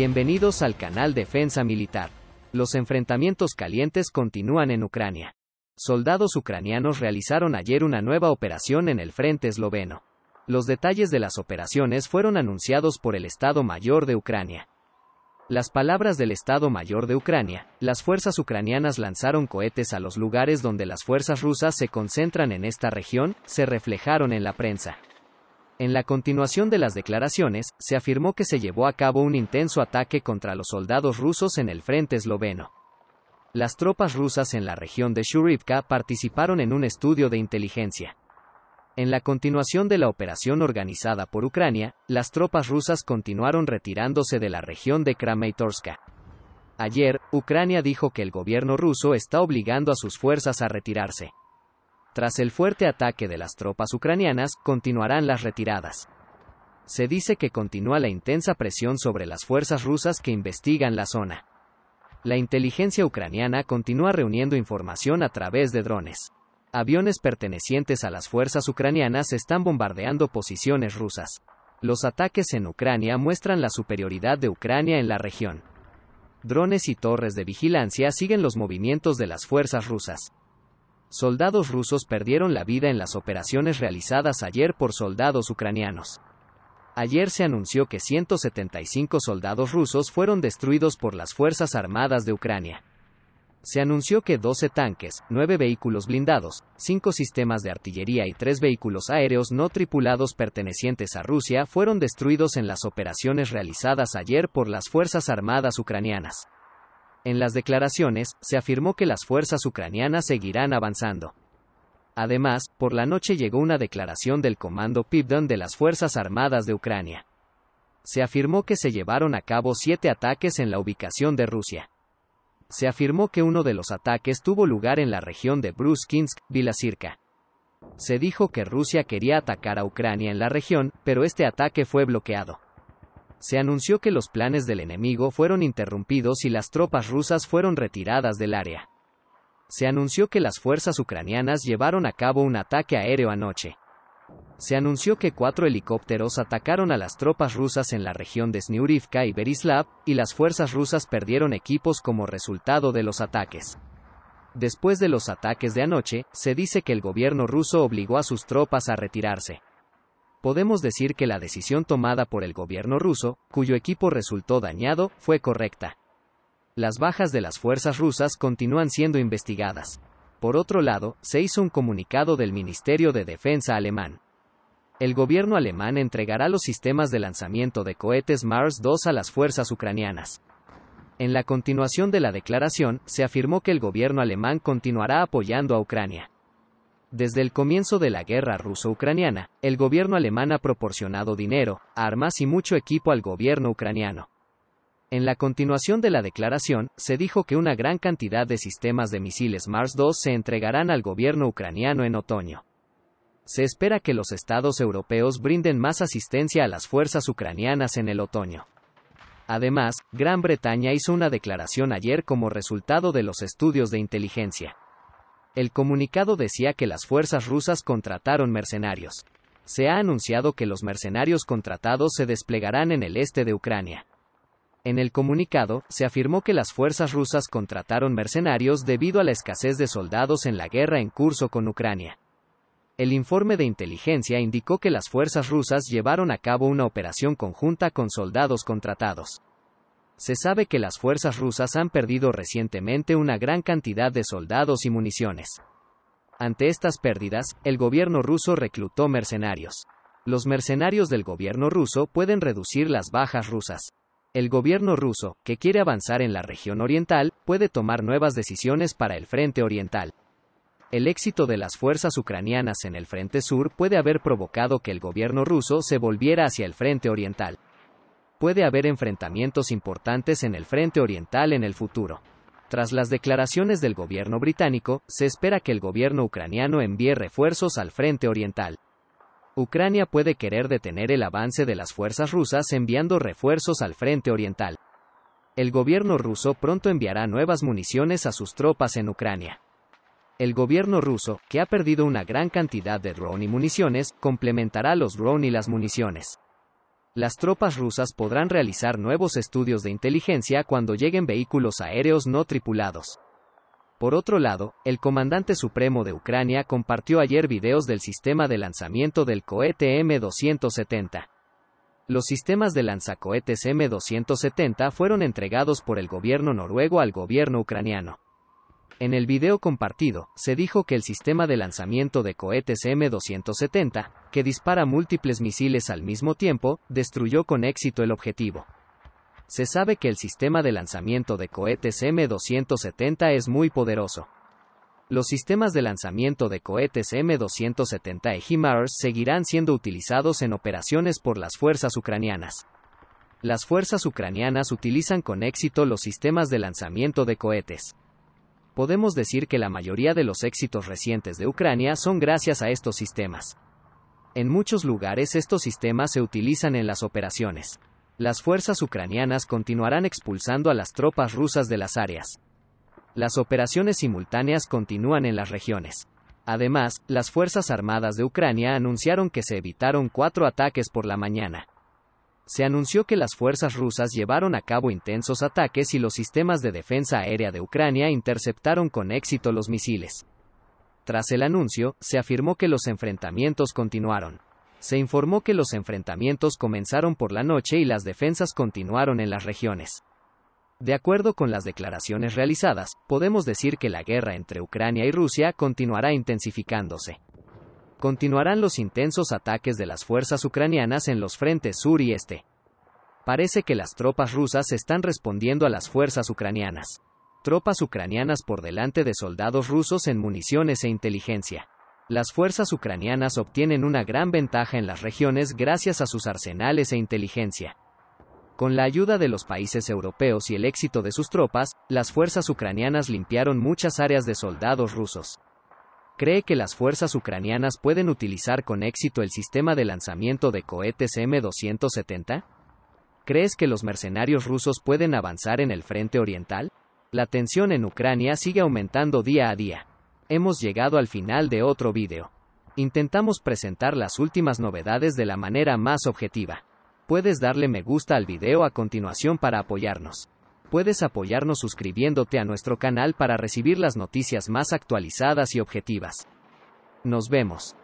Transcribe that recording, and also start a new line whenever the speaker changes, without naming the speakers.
Bienvenidos al canal Defensa Militar. Los enfrentamientos calientes continúan en Ucrania. Soldados ucranianos realizaron ayer una nueva operación en el frente esloveno. Los detalles de las operaciones fueron anunciados por el Estado Mayor de Ucrania. Las palabras del Estado Mayor de Ucrania, las fuerzas ucranianas lanzaron cohetes a los lugares donde las fuerzas rusas se concentran en esta región, se reflejaron en la prensa. En la continuación de las declaraciones, se afirmó que se llevó a cabo un intenso ataque contra los soldados rusos en el frente esloveno. Las tropas rusas en la región de Shurivka participaron en un estudio de inteligencia. En la continuación de la operación organizada por Ucrania, las tropas rusas continuaron retirándose de la región de Kramatorska. Ayer, Ucrania dijo que el gobierno ruso está obligando a sus fuerzas a retirarse. Tras el fuerte ataque de las tropas ucranianas, continuarán las retiradas. Se dice que continúa la intensa presión sobre las fuerzas rusas que investigan la zona. La inteligencia ucraniana continúa reuniendo información a través de drones. Aviones pertenecientes a las fuerzas ucranianas están bombardeando posiciones rusas. Los ataques en Ucrania muestran la superioridad de Ucrania en la región. Drones y torres de vigilancia siguen los movimientos de las fuerzas rusas. Soldados rusos perdieron la vida en las operaciones realizadas ayer por soldados ucranianos. Ayer se anunció que 175 soldados rusos fueron destruidos por las Fuerzas Armadas de Ucrania. Se anunció que 12 tanques, 9 vehículos blindados, 5 sistemas de artillería y 3 vehículos aéreos no tripulados pertenecientes a Rusia fueron destruidos en las operaciones realizadas ayer por las Fuerzas Armadas ucranianas. En las declaraciones, se afirmó que las fuerzas ucranianas seguirán avanzando. Además, por la noche llegó una declaración del Comando Pipdon de las Fuerzas Armadas de Ucrania. Se afirmó que se llevaron a cabo siete ataques en la ubicación de Rusia. Se afirmó que uno de los ataques tuvo lugar en la región de Bruskinsk, Vilasirka. Se dijo que Rusia quería atacar a Ucrania en la región, pero este ataque fue bloqueado se anunció que los planes del enemigo fueron interrumpidos y las tropas rusas fueron retiradas del área. Se anunció que las fuerzas ucranianas llevaron a cabo un ataque aéreo anoche. Se anunció que cuatro helicópteros atacaron a las tropas rusas en la región de Sniurivka y Berislav, y las fuerzas rusas perdieron equipos como resultado de los ataques. Después de los ataques de anoche, se dice que el gobierno ruso obligó a sus tropas a retirarse podemos decir que la decisión tomada por el gobierno ruso, cuyo equipo resultó dañado, fue correcta. Las bajas de las fuerzas rusas continúan siendo investigadas. Por otro lado, se hizo un comunicado del Ministerio de Defensa alemán. El gobierno alemán entregará los sistemas de lanzamiento de cohetes Mars-2 a las fuerzas ucranianas. En la continuación de la declaración, se afirmó que el gobierno alemán continuará apoyando a Ucrania. Desde el comienzo de la guerra ruso-ucraniana, el gobierno alemán ha proporcionado dinero, armas y mucho equipo al gobierno ucraniano. En la continuación de la declaración, se dijo que una gran cantidad de sistemas de misiles Mars-2 se entregarán al gobierno ucraniano en otoño. Se espera que los estados europeos brinden más asistencia a las fuerzas ucranianas en el otoño. Además, Gran Bretaña hizo una declaración ayer como resultado de los estudios de inteligencia. El comunicado decía que las fuerzas rusas contrataron mercenarios. Se ha anunciado que los mercenarios contratados se desplegarán en el este de Ucrania. En el comunicado, se afirmó que las fuerzas rusas contrataron mercenarios debido a la escasez de soldados en la guerra en curso con Ucrania. El informe de inteligencia indicó que las fuerzas rusas llevaron a cabo una operación conjunta con soldados contratados se sabe que las fuerzas rusas han perdido recientemente una gran cantidad de soldados y municiones. Ante estas pérdidas, el gobierno ruso reclutó mercenarios. Los mercenarios del gobierno ruso pueden reducir las bajas rusas. El gobierno ruso, que quiere avanzar en la región oriental, puede tomar nuevas decisiones para el frente oriental. El éxito de las fuerzas ucranianas en el frente sur puede haber provocado que el gobierno ruso se volviera hacia el frente oriental puede haber enfrentamientos importantes en el frente oriental en el futuro. Tras las declaraciones del gobierno británico, se espera que el gobierno ucraniano envíe refuerzos al frente oriental. Ucrania puede querer detener el avance de las fuerzas rusas enviando refuerzos al frente oriental. El gobierno ruso pronto enviará nuevas municiones a sus tropas en Ucrania. El gobierno ruso, que ha perdido una gran cantidad de drone y municiones, complementará los drones y las municiones las tropas rusas podrán realizar nuevos estudios de inteligencia cuando lleguen vehículos aéreos no tripulados. Por otro lado, el comandante supremo de Ucrania compartió ayer videos del sistema de lanzamiento del cohete M270. Los sistemas de lanzacohetes M270 fueron entregados por el gobierno noruego al gobierno ucraniano. En el video compartido, se dijo que el sistema de lanzamiento de cohetes M270, que dispara múltiples misiles al mismo tiempo, destruyó con éxito el objetivo. Se sabe que el sistema de lanzamiento de cohetes M270 es muy poderoso. Los sistemas de lanzamiento de cohetes M270 y HIMARS seguirán siendo utilizados en operaciones por las fuerzas ucranianas. Las fuerzas ucranianas utilizan con éxito los sistemas de lanzamiento de cohetes podemos decir que la mayoría de los éxitos recientes de Ucrania son gracias a estos sistemas. En muchos lugares estos sistemas se utilizan en las operaciones. Las fuerzas ucranianas continuarán expulsando a las tropas rusas de las áreas. Las operaciones simultáneas continúan en las regiones. Además, las Fuerzas Armadas de Ucrania anunciaron que se evitaron cuatro ataques por la mañana se anunció que las fuerzas rusas llevaron a cabo intensos ataques y los sistemas de defensa aérea de Ucrania interceptaron con éxito los misiles. Tras el anuncio, se afirmó que los enfrentamientos continuaron. Se informó que los enfrentamientos comenzaron por la noche y las defensas continuaron en las regiones. De acuerdo con las declaraciones realizadas, podemos decir que la guerra entre Ucrania y Rusia continuará intensificándose continuarán los intensos ataques de las fuerzas ucranianas en los frentes sur y este. Parece que las tropas rusas están respondiendo a las fuerzas ucranianas. Tropas ucranianas por delante de soldados rusos en municiones e inteligencia. Las fuerzas ucranianas obtienen una gran ventaja en las regiones gracias a sus arsenales e inteligencia. Con la ayuda de los países europeos y el éxito de sus tropas, las fuerzas ucranianas limpiaron muchas áreas de soldados rusos cree que las fuerzas ucranianas pueden utilizar con éxito el sistema de lanzamiento de cohetes M270? ¿Crees que los mercenarios rusos pueden avanzar en el frente oriental? La tensión en Ucrania sigue aumentando día a día. Hemos llegado al final de otro video. Intentamos presentar las últimas novedades de la manera más objetiva. Puedes darle me gusta al video a continuación para apoyarnos. Puedes apoyarnos suscribiéndote a nuestro canal para recibir las noticias más actualizadas y objetivas. Nos vemos.